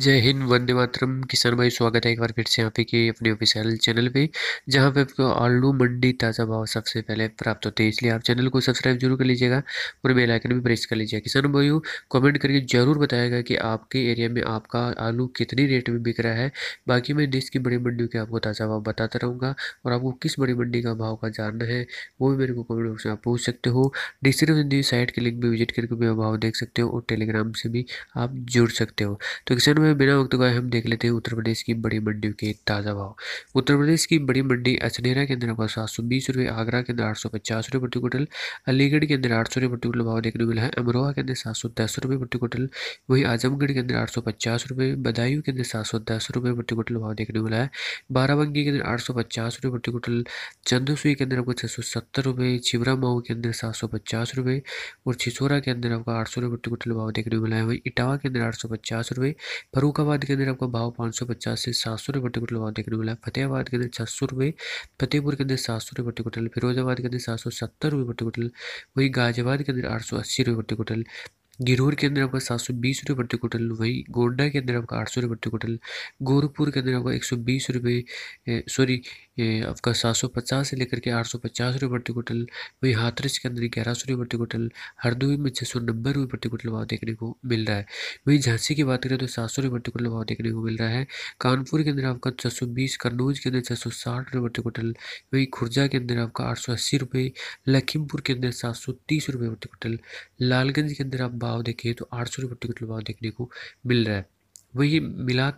जय हिंद वंदे मातरम किसान भाई स्वागत है एक बार फिर से यहाँ पे कि अपने ऑफिशियल चैनल पे जहाँ पे आपको आलू मंडी ताज़ा भाव सबसे पहले प्राप्त होते हैं इसलिए आप चैनल को सब्सक्राइब जरूर कर लीजिएगा और बेल आइकन भी प्रेस कर लीजिएगा किसान भाइयों कमेंट करके जरूर बताएगा कि आपके एरिया में आपका आलू कितनी रेट में बिक रहा है बाकी मैं देश की बड़ी मंडियों के आपको ताज़ा भाव बताता रहूँगा और आपको किस बड़ी मंडी का भाव का जानना है वो भी मेरे को कमेंट बॉक्स में आप पूछ सकते हो डिस्क्रिप्शन दी साइट के लिंक भी विजिट करके मेरा भाव देख सकते हो और टेलीग्राम से भी आप जुड़ सकते हो तो किसान में बिना वक्त गए हम देख लेते हैं उत्तर प्रदेश की बड़ी मंडियों के ताज़ा भाव उत्तर प्रदेश की बड़ी मंडी अचनेरा के अंदर सात सौ बीस रुपये आगरा के अंदर आठ सौ पचास रुपये प्रति क्विंटल अलीगढ़ के अंदर आठ सौ रुपये प्रति क्विंटल भाव देखने मिला है अमरोहा के अंदर सात सौ दस रुपये प्रति क्विंटल वहीं आजमगढ़ के अंदर आठ सौ पचास रुपये बदायूं के अंदर सात सौ दस रुपये प्रति क्विंटल भाव देखने मिला है बाराबंकी के अंदर आठ सौ पचास रुपये प्रति क्विंटल चंदसुई के अंदर आपको छः सौ सत्तर रुपये छिवरा माऊ के अंदर सात सौ पचास रुपये और छिसोरा के अंदर आपका आठ सौ रुपये प्रति क्विंटल भाव देखने मिला है वहीं इटावा के अंदर आठ सौ पचास रुपये फरूखाबाद के अंदर आपका भाव पाँच सौ पचास से सात सौ रुपये प्रति क्विंटल भाव देखने को मिला है फतेहाबाद के अंदर छः सौ रुपये फतेहपुर के अंदर सात सौ रुपये प्रति क्विंटल फिरोजाबाद के अंदर सात सौ सत्तर रुपये प्रति क्विंटल वहीं गाजियाबाद के अंदर आठ सौ अस्सी रुपये प्रति क्विंटल गिरोर के अंदर आपका सात सौ बीस रुपये प्रति क्विंटल वहीं गोड्डा के अंदर आपका आठ सौ रुपये प्रति क्विंटल गोरखपुर के अंदर आपका एक सौ बीस रुपये सॉरी ये आपका सात सौ पचास से लेकर के आठ सौ पचास रुपये प्रति कुटल वही हाथरस के अंदर ग्यारह सौ रुपये प्रति कुटल हरदोई में छः सौ नब्बे रुपये प्रति कुटल भाव देखने को मिल रहा है वही झांसी की बात करें तो सात सौ रुपये प्रति कुटल भाव देखने को मिल रहा है कानपुर के अंदर आपका छः सौ बीस कन्नौज के अंदर छः सौ साठ रुपये प्रति कुटल वही खुर्जा के अंदर आपका आठ सौ अस्सी रुपये लखीमपुर के अंदर सात सौ तीस रुपये प्रति कुटल लालगंज के अंदर आप भाव देखें तो आठ सौ रुपये प्रति कुटल भाव देखने को मिल रहा है वही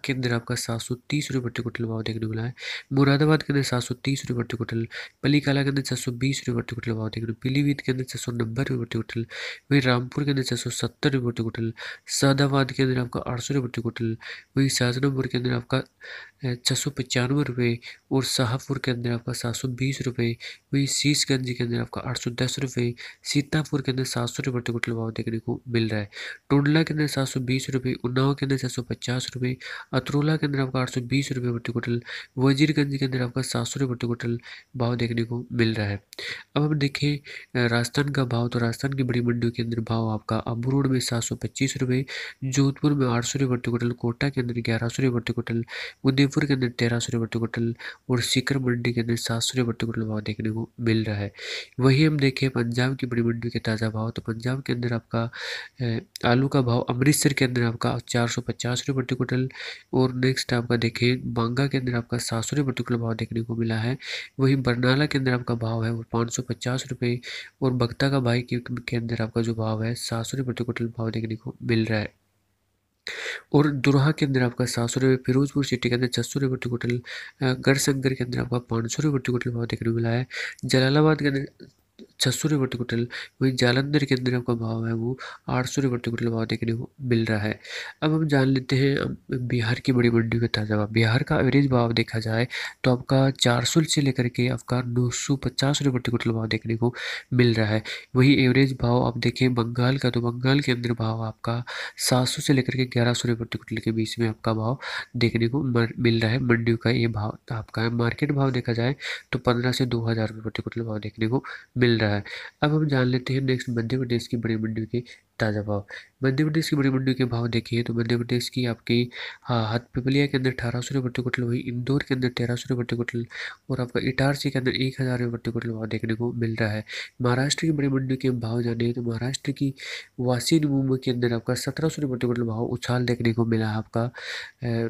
के अंदर आपका सात सौ तीस रुपये प्रति कुटल भाव देखने को मिला है मुरादाबाद के अंदर सात सौ तीस रुपये प्रति कुटल पलीकाला के अंदर छः सौ बीस रुपये प्रति कुटल भाव देखने को पीलीभीत के अंदर छः सौ नब्बे रुपये प्रति कुटल वही रामपुर के अंदर छः सौ सत्तर रुपये प्रति कुटल सादाबाद के अंदर आपका आठ सौ रुपये प्रति कुटल वही शाहजहांपुर के अंदर आपका छः सौ पचानवे रुपये और शाहपुर के अंदर आपका सात सौ बीस रुपये वही शीशगंज के अंदर आपका आठ सौ दस रुपये सीतापुर के अंदर सात सौ रुपये प्रति कुटल भाव देखने को मिल रहा है टोंडला के अंदर सात सौ बीस रुपये उन्नाव के अंदर छः सौ पचास रुपये अतरोला के अंदर आपका आठ सौ बीस रुपये प्रति क्विंटल वजीरगंज के अंदर आपका सात सौ रुपये प्रति क्विंटल भाव देखने को मिल रहा है अब हम देखें राजस्थान का भाव तो राजस्थान की बड़ी मंडियों के अंदर भाव आपका आबू में सात सौ पच्चीस रुपये जोधपुर में आठ सौ रुपये प्रति क्विंटल कोटा के अंदर ग्यारह सौ रुपये प्रति क्विंटल उदयपुर के अंदर तेरह सौ रुपये प्रति क्विंटल और सीकर मंडी के अंदर सात सौ रुपये प्रति क्विंटल भाव देखने को मिल रहा है वहीं हम देखें पंजाब की बड़ी मंडी के ताज़ा भाव तो पंजाब के अंदर आपका आलू का भाव अमृतसर के अंदर आपका चार सौ पचास रुपये सौ प्रति क्विंटल और नेक्स्ट आपका देखें बांगा के अंदर आपका सात सौ प्रति क्विंटल भाव देखने को मिला है वहीं बरनाला के अंदर आपका भाव है वो पाँच सौ पचास रुपये और बगता का भाई के के अंदर आपका जो भाव है सात सौ प्रति क्विंटल भाव देखने को मिल रहा है और दुराहा के अंदर आपका सात सौ रुपये फिरोजपुर सिटी के अंदर छः सौ रुपये प्रति क्विंटल गढ़शंकर के अंदर आपका पाँच सौ रुपये प्रति क्विंटल भाव देखने को मिला है जलालाबाद के अंदर छः रुपये क्विंटल वही जालंधर के अंदर आपका भाव है वो आठ सौ रुपये क्विंटल भाव देखने को मिल रहा है अब हम जान लेते हैं बिहार की बड़ी मंडी का ताज़ा भाव बिहार का एवरेज भाव देखा जाए तो आपका चार सौ से लेकर के आपका नौ सौ पचास रुपये प्रति भाव देखने को मिल रहा है वही एवरेज भाव आप देखें बंगाल का तो बंगाल के अंदर भाव आपका सात सौ से लेकर के ग्यारह सौ रुपये प्रति क्विंटल के बीच में आपका भाव देखने को मिल रहा है मंडियों का ये भाव आपका मार्केट भाव देखा जाए तो पंद्रह से दो हज़ार रुपये प्रति क्विंटल भाव देखने को मिल रहा है है अब हम जान लेते हैं नेक्स्ट मध्य प्रदेश की बड़ी मंडियों के ताज़ा भाव मध्य प्रदेश की बड़ी मंडियों के भाव देखिए तो मध्य प्रदेश की आपकी हाँ हथपिपलिया के अंदर अठारह सौ रुपये प्रति कुटल वही इंदौर के अंदर तेरह सौ रुपये प्रति कुटल और आपका इटारसी के अंदर एक हज़ार रुपये प्रति कुटल भाव देखने को मिल रहा है महाराष्ट्र की बड़ी मंडियों के भाव जाने तो महाराष्ट्र की वासी मुंबई के अंदर आपका सत्रह सौ रुपये प्रति कुटल भाव उछाल देखने को मिला है आपका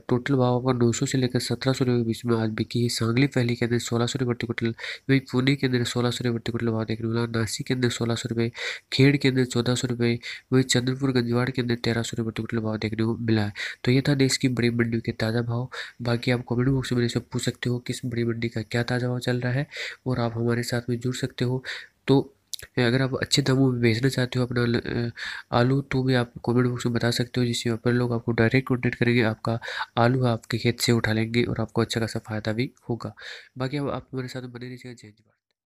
टोटल भाव आपका नौ सौ से लेकर सत्रह सौ रुपये के बीच में आज बिकी है सांगली पहली के अंदर सोलह सौ रुपये प्रति कुटल वही पुणे के अंदर सोलह सौ रुपये प्रति कुटल भाव देखने को मिला नासिक के अंदर सोलह सौ रुपये खेड़ के अंदर चौदह सौ रुपये वहीं चंद्रपुर गंजवाड़ के अंदर तेरह सौ रुपये टोटल भाव देखने को मिला है तो ये था देश की बड़ी मंडियों के ताज़ा भाव बाकी आप कमेंट बॉक्स में से पूछ सकते हो किस बड़ी मंडी का क्या ताज़ा भाव चल रहा है और आप हमारे साथ में जुड़ सकते हो तो अगर आप अच्छे दामों में भेजना चाहते हो अपना आलू तो भी आप कमेंट बॉक्स में बता सकते हो जिससे पर लोग आपको डायरेक्ट कॉन्टेक्ट करेंगे आपका आलू आपके खेत से उठा लेंगे और आपको अच्छा खासा फ़ायदा भी होगा बाकी आप हमारे साथ बने रहिएगा जय